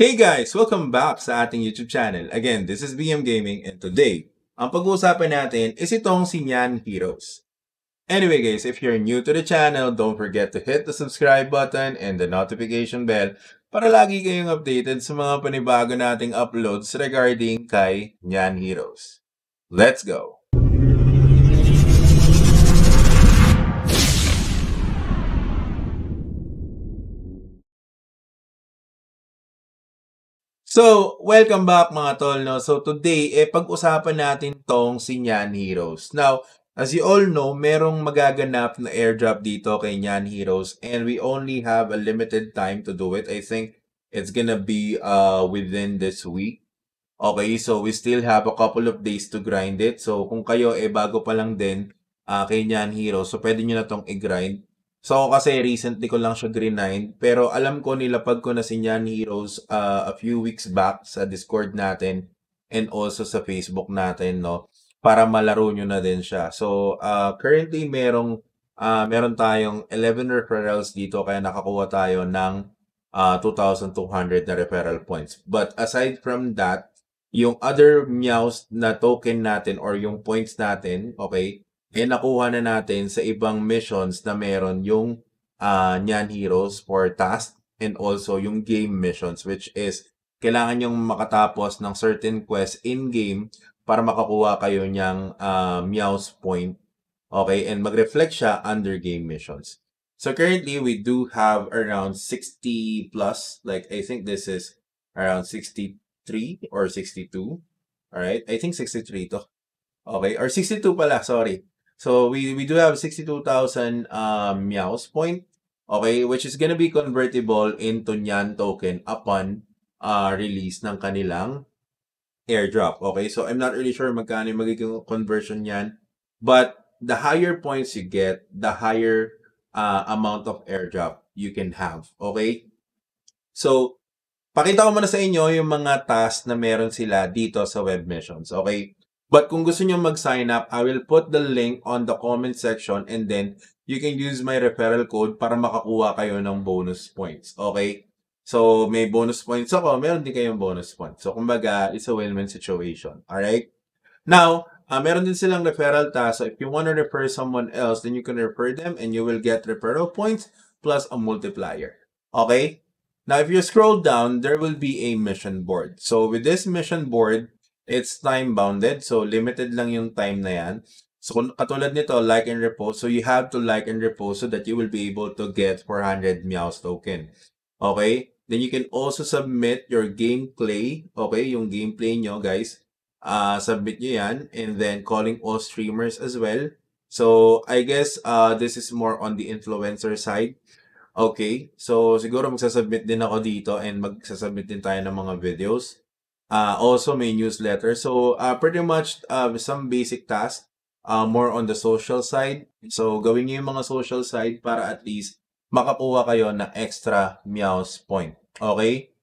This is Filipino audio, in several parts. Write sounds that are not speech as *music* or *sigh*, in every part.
Hey guys! Welcome back sa ating YouTube channel. Again, this is BM Gaming and today, ang pag-uusapan natin is itong si Heroes. Anyway guys, if you're new to the channel, don't forget to hit the subscribe button and the notification bell para lagi kayong updated sa mga panibago nating uploads regarding kay Nyan Heroes. Let's go! So, welcome back mga tol. No? So today, eh, pag-usapan natin tong si Nyan Heroes. Now, as you all know, merong magaganap na airdrop dito kay Nyan Heroes and we only have a limited time to do it. I think it's gonna be uh, within this week. Okay, so we still have a couple of days to grind it. So kung kayo eh bago pa lang din uh, kay Nyan Heroes, so pwede nyo na tong i-grind. So kasi recently ko lang siya grinind pero alam ko nilapag ko na si Nyan Heroes uh, a few weeks back sa Discord natin and also sa Facebook natin no para malaro nyo na din siya. So uh, currently merong uh, meron tayong 11 referrals dito kaya nakakuha tayo ng uh, 2,200 na referral points. But aside from that, yung other meows na token natin or yung points natin, okay, eh nakuha na natin sa ibang missions na meron yung uh, Nyan Heroes for task and also yung game missions which is kailangan yung makatapos ng certain quest in-game para makakuha kayo niyang uh, ah, Meow's point. Okay, and mag-reflect siya under game missions. So currently, we do have around 60 plus. Like, I think this is around 63 or 62. Alright, I think 63 to. Okay, or 62 pala, sorry. So we, we do have 62,000 um, meows point, okay, which is gonna be convertible into Nyan token upon uh, release ng kanilang airdrop. Okay, so I'm not really sure magkano yung magiging conversion yan. But the higher points you get, the higher uh, amount of airdrop you can have. Okay? So, pakita ko muna sa inyo yung mga tasks na meron sila dito sa web missions. Okay? But kung gusto nyo mag-sign up, I will put the link on the comment section and then you can use my referral code para makakuha kayo ng bonus points. Okay? So, may bonus points ako, meron din kayong bonus points. So, kumbaga, it's a win-win situation. Alright? Now, uh, meron din silang referral ta. So, if you want to refer someone else, then you can refer them and you will get referral points plus a multiplier. Okay? Now, if you scroll down, there will be a mission board. So, with this mission board, it's time bounded. So, limited lang yung time na yan. So, katulad nito, like and repost. So, you have to like and repost so that you will be able to get 400 Meows token. Okay? Then, you can also submit your gameplay. Okay? Yung gameplay nyo, guys. Uh, submit nyo yan. And then, calling all streamers as well. So, I guess uh, this is more on the influencer side. Okay? So, siguro magsasubmit din ako dito and magsasubmit din tayo ng mga videos uh, also may newsletter. So uh, pretty much uh, some basic tasks, uh, more on the social side. So gawin niyo yung mga social side para at least makakuha kayo ng extra meows point. Okay?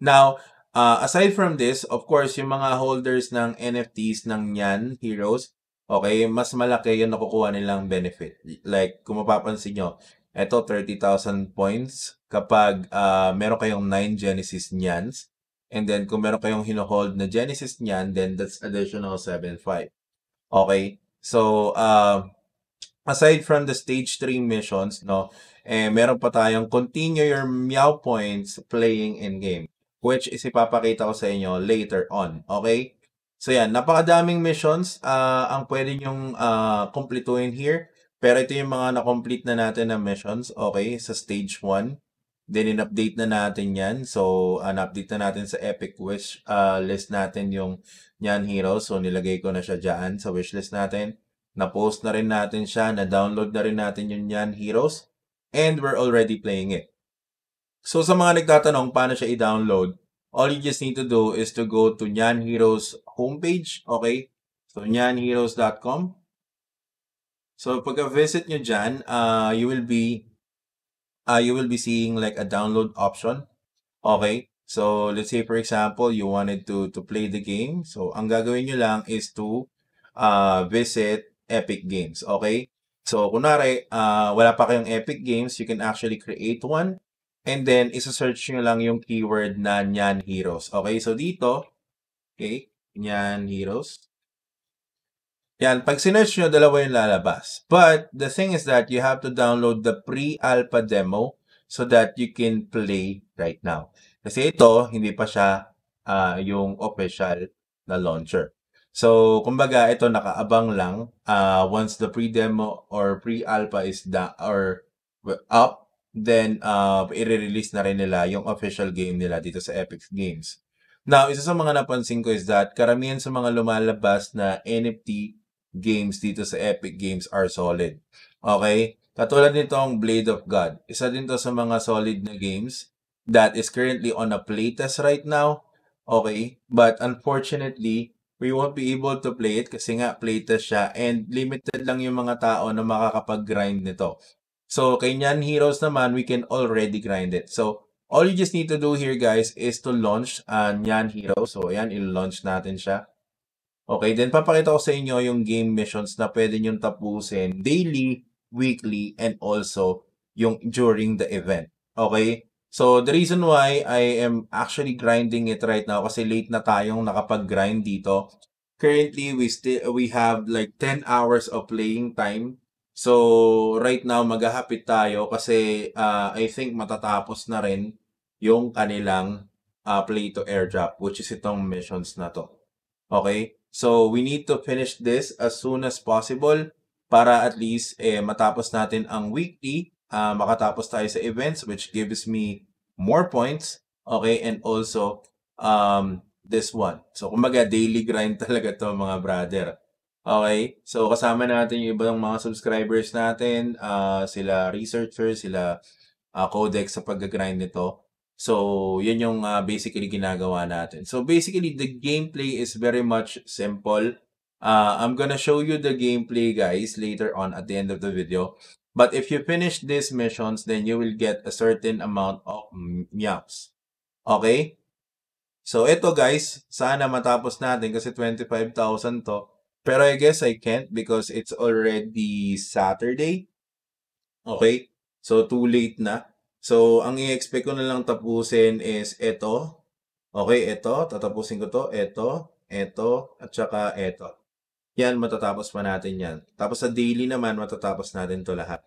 Now, uh, aside from this, of course, yung mga holders ng NFTs ng Nyan Heroes, okay, mas malaki yung nakukuha nilang benefit. Like, kung mapapansin nyo, ito 30,000 points kapag uh, meron kayong 9 Genesis Nyans. And then, kung meron kayong hinohold na Genesis niyan, then that's additional 7.5. Okay? So, uh, aside from the stage 3 missions, no, eh, meron pa tayong continue your meow points playing in-game. Which is ipapakita ko sa inyo later on. Okay? So, yan. Napakadaming missions uh, ang pwede nyong uh, ah, kumpletuin here. Pero ito yung mga na-complete na natin na missions, okay, sa stage 1. Then in-update na natin yan. So, an-update ah, na natin sa Epic Wish uh, list natin yung Nyan Hero. So, nilagay ko na siya diyan sa wish list natin. Na-post na rin natin siya. Na-download na rin natin yung Nyan Heroes. And we're already playing it. So, sa mga nagtatanong paano siya i-download, all you just need to do is to go to Nyan Heroes homepage. Okay? So, nyanheroes.com. So, pagka-visit nyo dyan, uh, you will be uh, you will be seeing like a download option. Okay? So, let's say for example, you wanted to, to play the game. So, ang gagawin nyo lang is to uh, visit Epic Games. Okay? So, kunwari, uh, wala pa kayong Epic Games, you can actually create one. And then, isa-search nyo lang yung keyword na Nyan Heroes. Okay? So, dito, okay, Nyan Heroes. Yan, pag sinerge nyo, dalawa yung lalabas. But the thing is that you have to download the pre-alpha demo so that you can play right now. Kasi ito, hindi pa siya uh, yung official na launcher. So, kumbaga, ito nakaabang lang uh, once the pre-demo or pre-alpha is da or up, then uh, ah, i-release na rin nila yung official game nila dito sa Epic Games. Now, isa sa mga napansin ko is that karamihan sa mga lumalabas na NFT games dito sa Epic Games are solid. Okay? Katulad nitong Blade of God. Isa din to sa mga solid na games that is currently on a playtest right now. Okay? But unfortunately, we won't be able to play it kasi nga playtest siya and limited lang yung mga tao na makakapag-grind nito. So, kay Nyan Heroes naman, we can already grind it. So, all you just need to do here guys is to launch uh, Nyan Heroes. So, ayan, i-launch natin siya. Okay, then papakita ko sa inyo yung game missions na pwede nyo tapusin daily, weekly, and also yung during the event. Okay? So, the reason why I am actually grinding it right now kasi late na tayong nakapag-grind dito. Currently, we still we have like 10 hours of playing time. So, right now, maghahapit tayo kasi uh, I think matatapos na rin yung kanilang uh, ah, play to airdrop which is itong missions na to. Okay? So, we need to finish this as soon as possible para at least eh, matapos natin ang weekly, uh, makatapos tayo sa events which gives me more points, okay, and also um, this one. So, kumaga daily grind *laughs* talaga to mga brother. Okay? So, kasama natin yung ibang mga subscribers natin, uh, sila researchers, sila uh, ah, codex sa pag-grind nito. So, yun yung uh, basically ginagawa natin. So, basically, the gameplay is very much simple. Uh, I'm gonna show you the gameplay, guys, later on at the end of the video. But if you finish these missions, then you will get a certain amount of meows. Okay? So, ito guys, sana matapos natin kasi 25,000 to. Pero I guess I can't because it's already Saturday. Okay? So, too late na. So, ang i-expect ko na lang tapusin is ito. Okay, ito. Tatapusin ko to. Ito, ito, at saka ito. Yan, matatapos pa natin yan. Tapos sa daily naman, matatapos natin to lahat.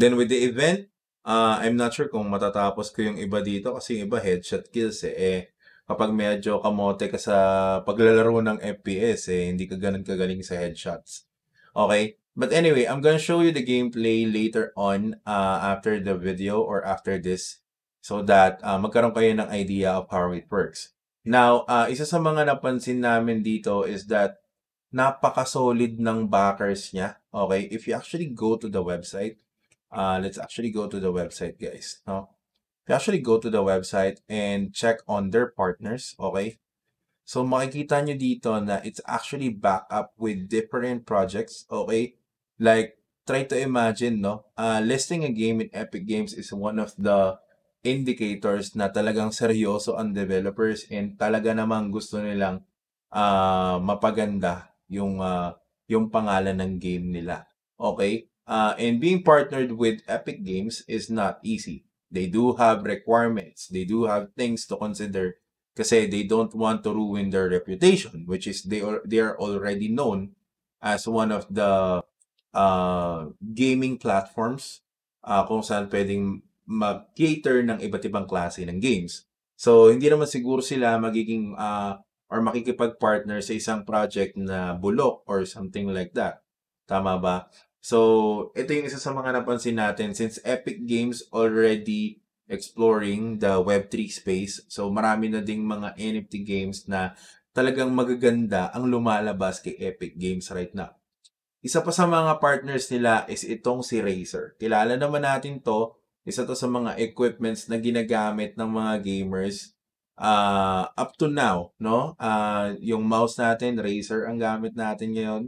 Then with the event, uh, I'm not sure kung matatapos ko yung iba dito kasi yung iba headshot kills eh. eh kapag medyo kamote ka sa paglalaro ng FPS eh, hindi ka ganun kagaling sa headshots. Okay? But anyway, I'm gonna show you the gameplay later on uh, after the video or after this so that uh, magkaroon kayo ng idea of how it works. Now, uh, isa sa mga napansin namin dito is that napaka-solid ng backers niya. Okay, if you actually go to the website, uh, let's actually go to the website guys. No? If you actually go to the website and check on their partners, okay, so makikita nyo dito na it's actually back up with different projects, okay, like try to imagine no uh, listing a game in Epic Games is one of the indicators na talagang seryoso ang developers and talaga namang gusto nilang uh, mapaganda yung uh, yung pangalan ng game nila okay uh, and being partnered with Epic Games is not easy they do have requirements they do have things to consider kasi they don't want to ruin their reputation which is they are they are already known as one of the uh, gaming platforms uh, kung saan pwedeng mag-cater ng iba't ibang klase ng games. So, hindi naman siguro sila magiging uh, or makikipag-partner sa isang project na bulok or something like that. Tama ba? So, ito yung isa sa mga napansin natin since Epic Games already exploring the Web3 space. So, marami na ding mga NFT games na talagang magaganda ang lumalabas kay Epic Games right now. Isa pa sa mga partners nila is itong si Razer. Kilala naman natin to. Isa to sa mga equipments na ginagamit ng mga gamers uh, up to now, no? Uh, yung mouse natin, Razer ang gamit natin ngayon.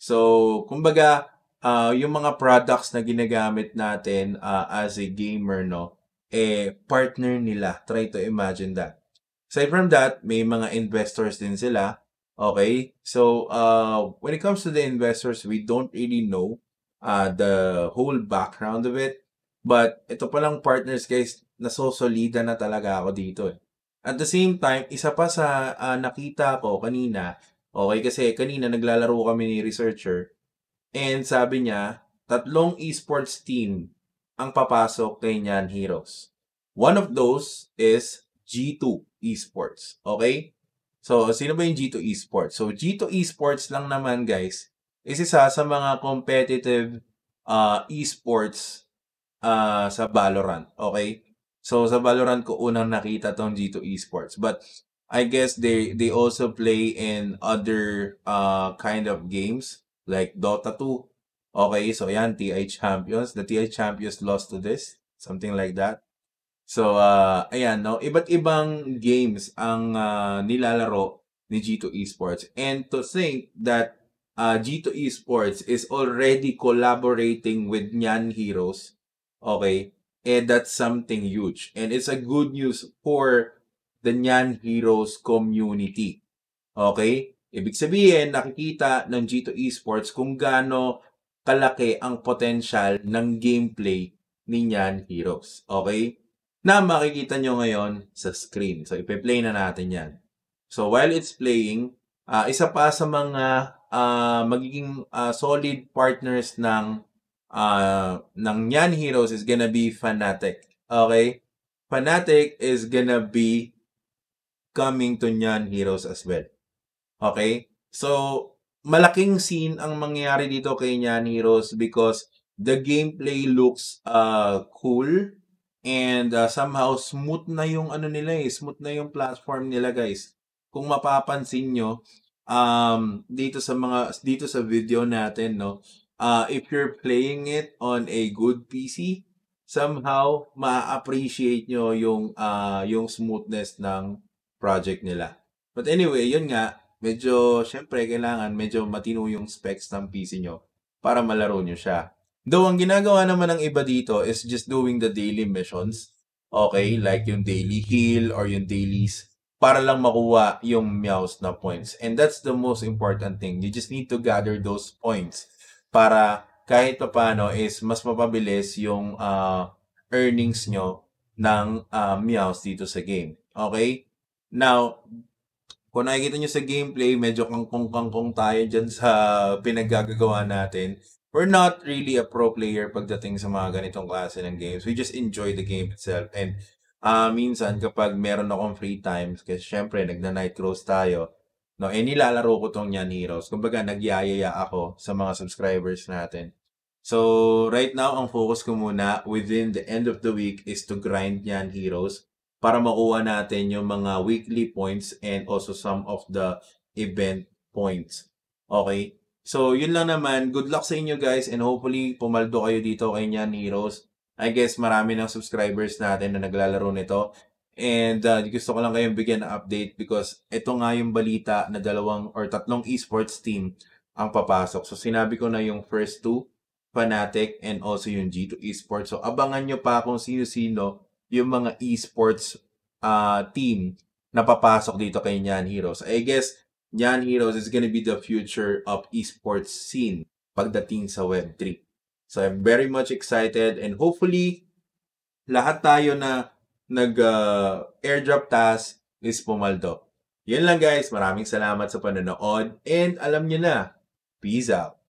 So, kumbaga, uh, yung mga products na ginagamit natin uh, as a gamer, no? Eh, partner nila. Try to imagine that. Aside from that, may mga investors din sila Okay? So, uh, when it comes to the investors, we don't really know uh, the whole background of it. But ito pa lang partners guys, nasosolida na talaga ako dito eh. At the same time, isa pa sa uh, nakita ko kanina, okay kasi kanina naglalaro kami ni researcher and sabi niya, tatlong esports team ang papasok kay Nyan Heroes. One of those is G2 Esports. Okay? So, sino ba yung G2 Esports? So, G2 Esports lang naman, guys, is isa sa mga competitive uh, esports uh, sa Valorant. Okay? So, sa Valorant ko unang nakita tong G2 Esports. But, I guess they they also play in other uh, kind of games like Dota 2. Okay, so yan, TI Champions. The TI Champions lost to this. Something like that. So, uh, ayan, no? Iba't ibang games ang uh, nilalaro ni G2 Esports. And to think that uh, ah, G2 Esports is already collaborating with Nyan Heroes, okay? And that's something huge. And it's a good news for the Nyan Heroes community. Okay? Ibig sabihin, nakikita ng G2 Esports kung gaano kalaki ang potential ng gameplay ni Nyan Heroes. Okay? na makikita nyo ngayon sa screen. So, ipe-play na natin yan. So, while it's playing, uh, isa pa sa mga uh, magiging uh, solid partners ng uh, ng Nyan Heroes is gonna be Fanatic. Okay? Fanatic is gonna be coming to Nyan Heroes as well. Okay? So, malaking scene ang mangyayari dito kay Nyan Heroes because the gameplay looks uh, cool And uh, somehow, smooth na yung ano nila eh. Smooth na yung platform nila guys. Kung mapapansin nyo, um, dito sa mga, dito sa video natin, no? Uh, if you're playing it on a good PC, somehow, ma-appreciate nyo yung, uh, yung smoothness ng project nila. But anyway, yun nga, medyo, syempre, kailangan medyo matino yung specs ng PC nyo para malaro nyo siya. Though ang ginagawa naman ng iba dito is just doing the daily missions. Okay, like yung daily heal or yung dailies para lang makuha yung meows na points. And that's the most important thing. You just need to gather those points para kahit pa paano is mas mapabilis yung uh, earnings nyo ng uh, meows dito sa game. Okay? Now, kung nakikita nyo sa gameplay, medyo kangkong-kangkong tayo dyan sa *laughs* pinaggagawa natin we're not really a pro player pagdating sa mga ganitong klase ng games. We just enjoy the game itself. And uh, minsan, kapag meron akong free times, kasi syempre, nagna-night cross tayo, no, eh, nilalaro ko tong yan heroes. Kumbaga, nagyayaya ako sa mga subscribers natin. So, right now, ang focus ko muna within the end of the week is to grind yan heroes para makuha natin yung mga weekly points and also some of the event points. Okay? So, yun lang naman. Good luck sa inyo guys and hopefully pumaldo kayo dito kay Nyan Heroes. I guess marami ng subscribers natin na naglalaro nito. And uh, gusto ko lang kayong bigyan ng update because ito nga yung balita na dalawang or tatlong esports team ang papasok. So, sinabi ko na yung first two, Fnatic and also yung G2 Esports. So, abangan nyo pa kung sino-sino yung mga esports uh, team na papasok dito kay Nyan Heroes. I guess yan Heroes is gonna be the future of esports scene pagdating sa Web3. So I'm very much excited and hopefully lahat tayo na nag uh, airdrop task is pumaldo. Yan lang guys, maraming salamat sa panonood and alam niyo na, peace out.